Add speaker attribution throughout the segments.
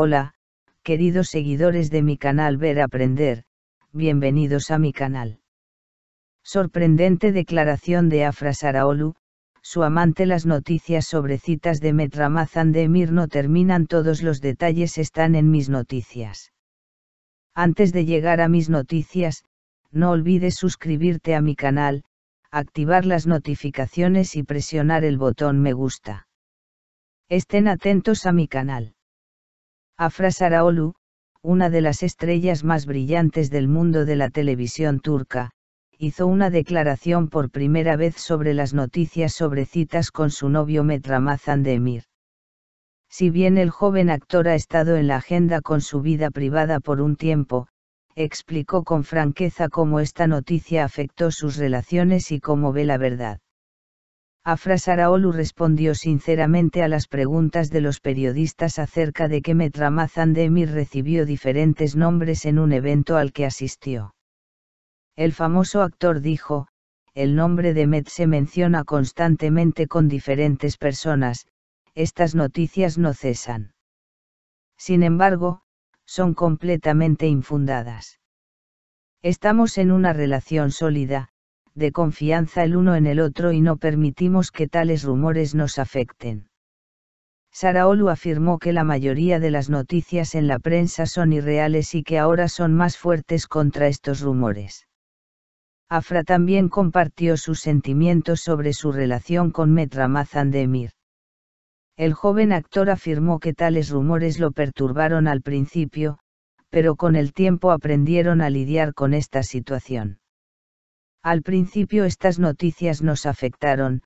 Speaker 1: Hola, queridos seguidores de mi canal Ver Aprender, bienvenidos a mi canal. Sorprendente declaración de Afra Saraolu, su amante Las noticias sobre citas de Metramazan de Emir no terminan todos los detalles están en mis noticias. Antes de llegar a mis noticias, no olvides suscribirte a mi canal, activar las notificaciones y presionar el botón me gusta. Estén atentos a mi canal. Afra Araolu, una de las estrellas más brillantes del mundo de la televisión turca, hizo una declaración por primera vez sobre las noticias sobre citas con su novio Metramazan de Emir. Si bien el joven actor ha estado en la agenda con su vida privada por un tiempo, explicó con franqueza cómo esta noticia afectó sus relaciones y cómo ve la verdad. Afra Saraolu respondió sinceramente a las preguntas de los periodistas acerca de que Metramazan Demir recibió diferentes nombres en un evento al que asistió. El famoso actor dijo, el nombre de Met se menciona constantemente con diferentes personas, estas noticias no cesan. Sin embargo, son completamente infundadas. Estamos en una relación sólida, de confianza el uno en el otro y no permitimos que tales rumores nos afecten. Saraolu afirmó que la mayoría de las noticias en la prensa son irreales y que ahora son más fuertes contra estos rumores. Afra también compartió sus sentimientos sobre su relación con Metramazan de Emir. El joven actor afirmó que tales rumores lo perturbaron al principio, pero con el tiempo aprendieron a lidiar con esta situación. Al principio estas noticias nos afectaron,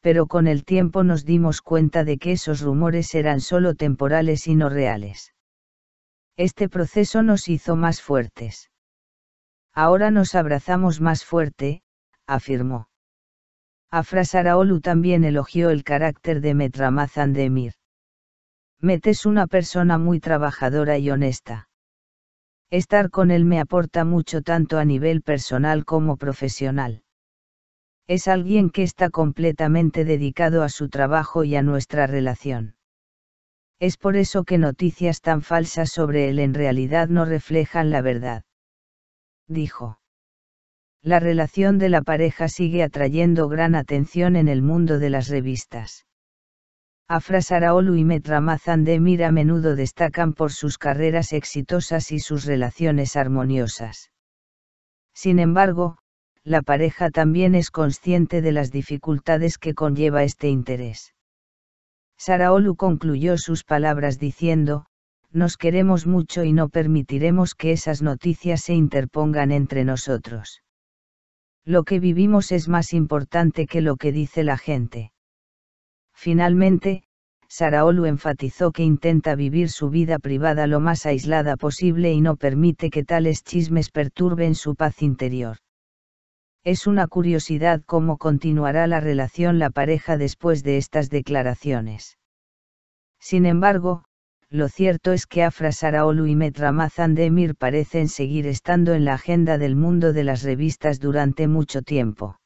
Speaker 1: pero con el tiempo nos dimos cuenta de que esos rumores eran solo temporales y no reales. Este proceso nos hizo más fuertes. Ahora nos abrazamos más fuerte, afirmó. Afrasaraolu también elogió el carácter de Metramazan de Met es una persona muy trabajadora y honesta. Estar con él me aporta mucho tanto a nivel personal como profesional. Es alguien que está completamente dedicado a su trabajo y a nuestra relación. Es por eso que noticias tan falsas sobre él en realidad no reflejan la verdad. Dijo. La relación de la pareja sigue atrayendo gran atención en el mundo de las revistas. Afra Saraolu y Metra mira a menudo destacan por sus carreras exitosas y sus relaciones armoniosas. Sin embargo, la pareja también es consciente de las dificultades que conlleva este interés. Saraolu concluyó sus palabras diciendo, nos queremos mucho y no permitiremos que esas noticias se interpongan entre nosotros. Lo que vivimos es más importante que lo que dice la gente. Finalmente, Saraolu enfatizó que intenta vivir su vida privada lo más aislada posible y no permite que tales chismes perturben su paz interior. Es una curiosidad cómo continuará la relación la pareja después de estas declaraciones. Sin embargo, lo cierto es que Afra Saraolu y Metramazan Demir parecen seguir estando en la agenda del mundo de las revistas durante mucho tiempo.